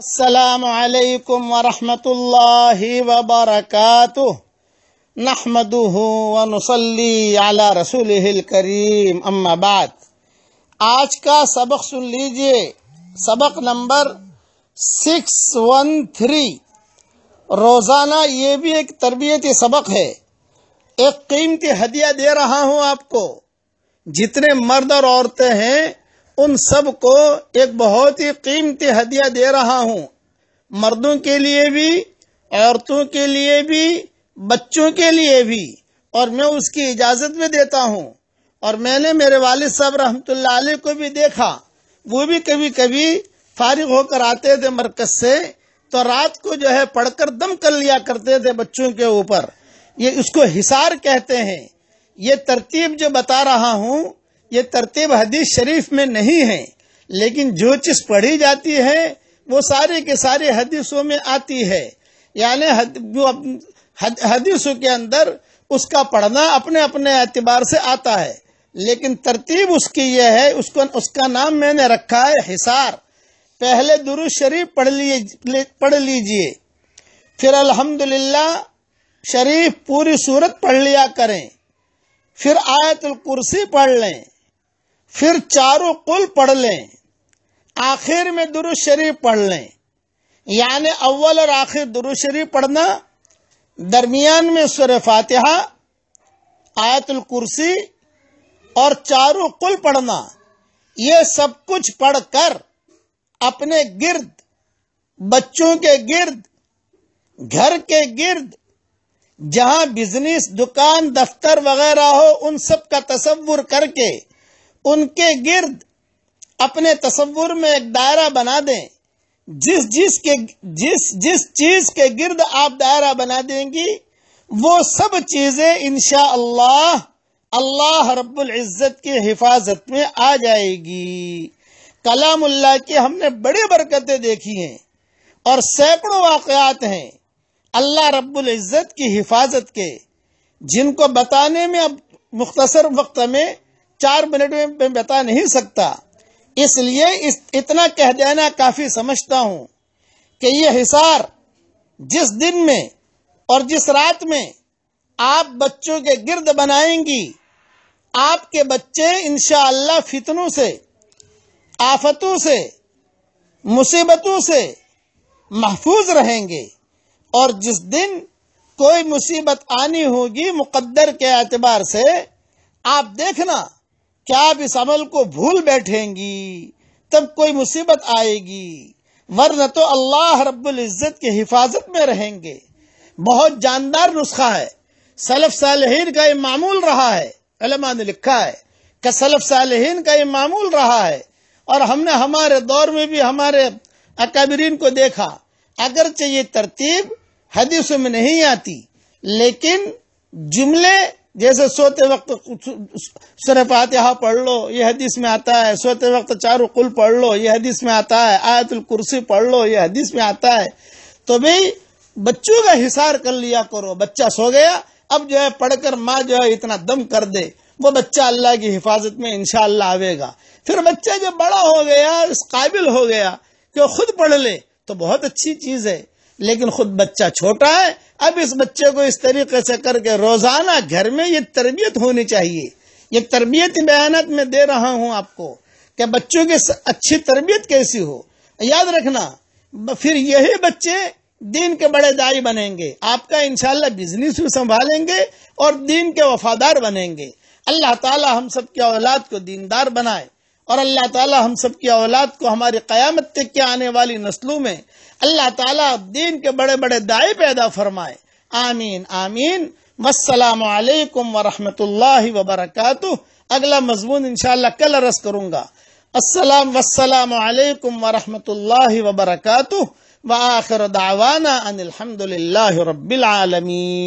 السلام علیکم ورحمۃ اللہ وبرکاتہ نحمده ونصلي على رسوله الكريم اما بعد آج کا سبق سن لیجئے سبق نمبر سکس ون تھری روزانہ یہ بھی ایک تربیتی سبق ہے ایک قیمتی ہدیہ دے رہا ہوں آپ کو جتنے مرد اور عورتیں ہیں ان سب کو ایک بہت ہی قیمتی ہدیہ دے رہا ہوں مردوں کے لیے بھی عورتوں کے لیے بھی بچوں کے لیے بھی اور میں اس کی اجازت بھی دیتا ہوں اور میں نے میرے والد صاحب رحمۃ اللہ علیہ کو بھی دیکھا وہ بھی کبھی کبھی فارغ ہو کر آتے تھے مرکز سے تو رات کو جو ہے پڑھ کر دم کر لیا کرتے تھے بچوں کے اوپر یہ اس کو حسار کہتے ہیں یہ ترتیب جو بتا رہا ہوں یہ ترتیب حدیث شریف میں نہیں ہے لیکن جو چیز پڑھی جاتی ہے وہ سارے کے سارے حدیثوں میں آتی ہے یعنی حدیثوں کے اندر اس کا پڑھنا اپنے اپنے اعتبار سے آتا ہے لیکن ترتیب اس کی یہ ہے اس کو اس کا نام میں نے رکھا ہے حسار پہلے درو شریف پڑھ لیے پڑھ پھر الحمدللہ شریف پوری صورت پڑھ لیا کریں پھر آیت الکرسی پڑھ لیں پھر چاروں کل پڑھ لیں آخر میں درو شریف پڑھ لیں یعنی اول اور آخر درو شریف پڑھنا درمیان میں سور فاتحہ آیت الکرسی اور چاروں کل پڑھنا یہ سب کچھ پڑھ کر اپنے گرد بچوں کے گرد گھر کے گرد جہاں بزنس دکان دفتر وغیرہ ہو ان سب کا تصور کر کے ان کے گرد اپنے تصور میں ایک دائرہ بنا دیں جس جس کے جس چیز کے گرد آپ دائرہ بنا دیں گی وہ سب چیزیں انشاء اللہ اللہ رب العزت کی حفاظت میں آ جائے گی کلام اللہ کی ہم نے بڑی برکتیں دیکھی ہیں اور سینکڑوں واقعات ہیں اللہ رب العزت کی حفاظت کے جن کو بتانے میں اب مختصر وقت میں چار منٹ میں میں بتا نہیں سکتا اس لیے اتنا کہہ دینا کافی سمجھتا ہوں کہ یہ حصار جس دن میں اور جس رات میں آپ بچوں کے گرد بنائیں گی آپ کے بچے انشاءاللہ اللہ فتنوں سے آفتوں سے مصیبتوں سے محفوظ رہیں گے اور جس دن کوئی مصیبت آنی ہوگی مقدر کے اعتبار سے آپ دیکھنا کیا آپ اس عمل کو بھول بیٹھیں گی تب کوئی مصیبت آئے گی ورنہ تو اللہ رب العزت کی حفاظت میں رہیں گے بہت جاندار نسخہ ہے سلف صالحین کا یہ معمول رہا ہے علماء نے لکھا ہے کہ سلف صالحین کا یہ معمول رہا ہے اور ہم نے ہمارے دور میں بھی ہمارے اکابرین کو دیکھا اگرچہ یہ ترتیب حدیث میں نہیں آتی لیکن جملے جیسے سوتے وقت سورہ فاتحہ پڑھ لو یہ حدیث میں آتا ہے سوتے وقت چارو قل پڑھ لو یہ حدیث میں آتا ہے آیت الکرسی پڑھ لو یہ حدیث میں آتا ہے تو بھی بچوں کا حصار کر لیا کرو بچہ سو گیا اب جو ہے پڑھ کر ماں جو ہے اتنا دم کر دے وہ بچہ اللہ کی حفاظت میں انشاءاللہ اللہ گا پھر بچہ جب بڑا ہو گیا اس قابل ہو گیا کہ وہ خود پڑھ لے تو بہت اچھی چیز ہے لیکن خود بچہ چھوٹا ہے اب اس بچے کو اس طریقے سے کر کے روزانہ گھر میں یہ تربیت ہونی چاہیے یہ تربیتی بیانات میں دے رہا ہوں آپ کو کہ بچوں کی اچھی تربیت کیسی ہو یاد رکھنا پھر یہی بچے دین کے بڑے دائی بنیں گے آپ کا انشاءاللہ بزنس بھی سنبھالیں گے اور دین کے وفادار بنیں گے اللہ تعالی ہم سب کے اولاد کو دیندار بنائے اور اللہ تعالی ہم سب کی اولاد کو ہماری قیامت تک کے آنے والی نسلوں میں اللہ تعالیٰ دین کے بڑے بڑے دائیں پیدا فرمائے آمین آمین والسلام علیکم ورحمت اللہ وبرکاتہ اگلا مضمون انشاءاللہ کل عرض کروں گا السلام والسلام علیکم ورحمت اللہ وبرکاتہ وآخر دعوانا ان الحمدللہ رب العالمین